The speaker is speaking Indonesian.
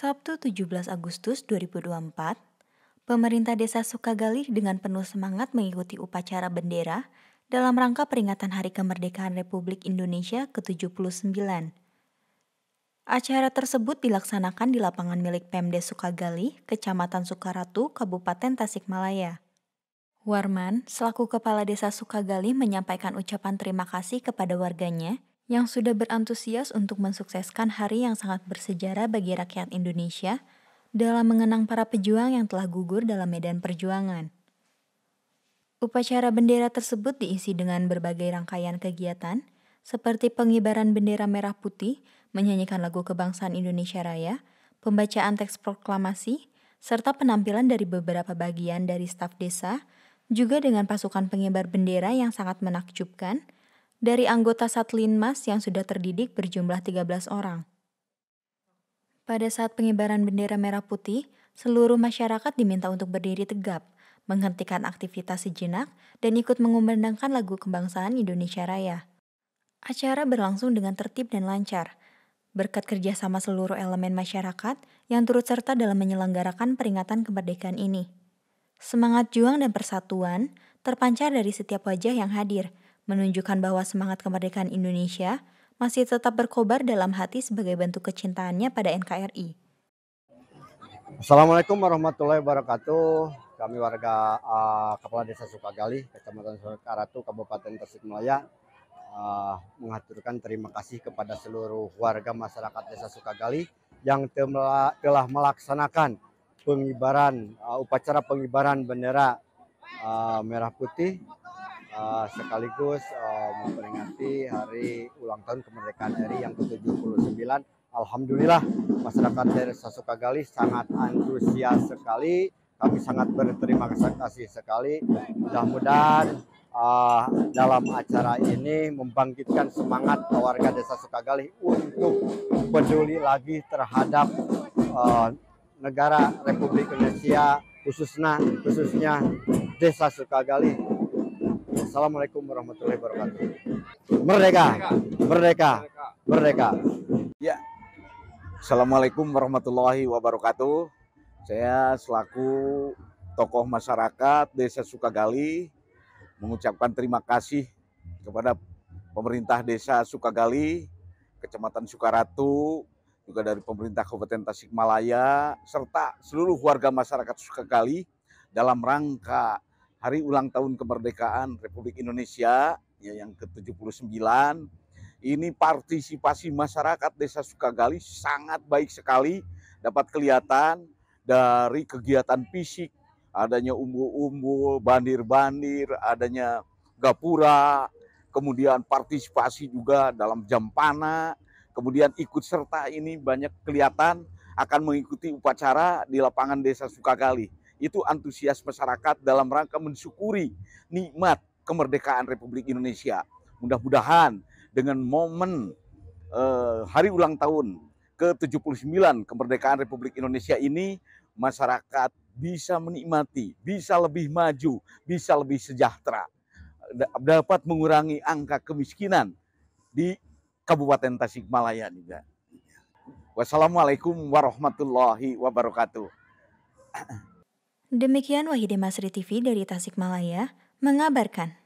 Sabtu 17 Agustus 2024, pemerintah desa Sukagali dengan penuh semangat mengikuti upacara bendera dalam rangka peringatan Hari Kemerdekaan Republik Indonesia ke-79. Acara tersebut dilaksanakan di lapangan milik Pemda Sukagali, Kecamatan Sukaratu, Kabupaten Tasikmalaya. Warman, selaku Kepala Desa Sukagali menyampaikan ucapan terima kasih kepada warganya – yang sudah berantusias untuk mensukseskan hari yang sangat bersejarah bagi rakyat Indonesia dalam mengenang para pejuang yang telah gugur dalam medan perjuangan. Upacara bendera tersebut diisi dengan berbagai rangkaian kegiatan, seperti pengibaran bendera merah putih, menyanyikan lagu kebangsaan Indonesia Raya, pembacaan teks proklamasi, serta penampilan dari beberapa bagian dari staf desa, juga dengan pasukan pengibar bendera yang sangat menakjubkan – dari anggota Satlinmas yang sudah terdidik berjumlah 13 orang. Pada saat pengibaran bendera merah putih, seluruh masyarakat diminta untuk berdiri tegap, menghentikan aktivitas sejenak, dan ikut mengumandangkan lagu kebangsaan Indonesia Raya. Acara berlangsung dengan tertib dan lancar, berkat kerjasama seluruh elemen masyarakat yang turut serta dalam menyelenggarakan peringatan kemerdekaan ini. Semangat juang dan persatuan terpancar dari setiap wajah yang hadir, menunjukkan bahwa semangat kemerdekaan Indonesia masih tetap berkobar dalam hati sebagai bentuk kecintaannya pada NKRI. Assalamualaikum warahmatullahi wabarakatuh. Kami warga uh, Kepala Desa Sukagali, Kecamatan Sukaratu, Kabupaten Tasikmalaya, uh, eh, mengaturkan terima kasih kepada seluruh warga masyarakat Desa Sukagali yang telah, telah melaksanakan pengibaran uh, upacara pengibaran bendera uh, merah putih uh, sekaligus uh, memperingati hari ulang tahun kemerdekaan RI yang ke-79. Alhamdulillah masyarakat dari Sasuka Gali sangat antusias sekali. Kami sangat berterima kasih sekali. Mudah-mudahan uh, dalam acara ini membangkitkan semangat warga Desa Sukagali untuk peduli lagi terhadap uh, negara Republik Indonesia khususnya khususnya Desa Sukagali Assalamualaikum warahmatullahi wabarakatuh. Merdeka, merdeka, merdeka. Ya, Assalamualaikum warahmatullahi wabarakatuh. Saya selaku tokoh masyarakat Desa Sukagali mengucapkan terima kasih kepada pemerintah Desa Sukagali, Kecamatan Sukaratu, juga dari pemerintah Kabupaten Tasikmalaya, serta seluruh warga masyarakat Sukagali dalam rangka hari ulang tahun kemerdekaan Republik Indonesia ya yang ke-79 ini partisipasi masyarakat Desa Sukagali sangat baik sekali dapat kelihatan dari kegiatan fisik adanya umbul-umbul, banir-banir adanya gapura, kemudian partisipasi juga dalam jampana, kemudian ikut serta ini banyak kelihatan akan mengikuti upacara di lapangan Desa Sukagali itu antusias masyarakat dalam rangka mensyukuri nikmat kemerdekaan Republik Indonesia. Mudah-mudahan dengan momen eh, hari ulang tahun ke-79 kemerdekaan Republik Indonesia ini masyarakat bisa menikmati, bisa lebih maju, bisa lebih sejahtera, dapat mengurangi angka kemiskinan di Kabupaten Tasikmalaya juga. Wassalamualaikum warahmatullahi wabarakatuh. Demikian Wahidema masri TV dari Tasikmalaya mengabarkan.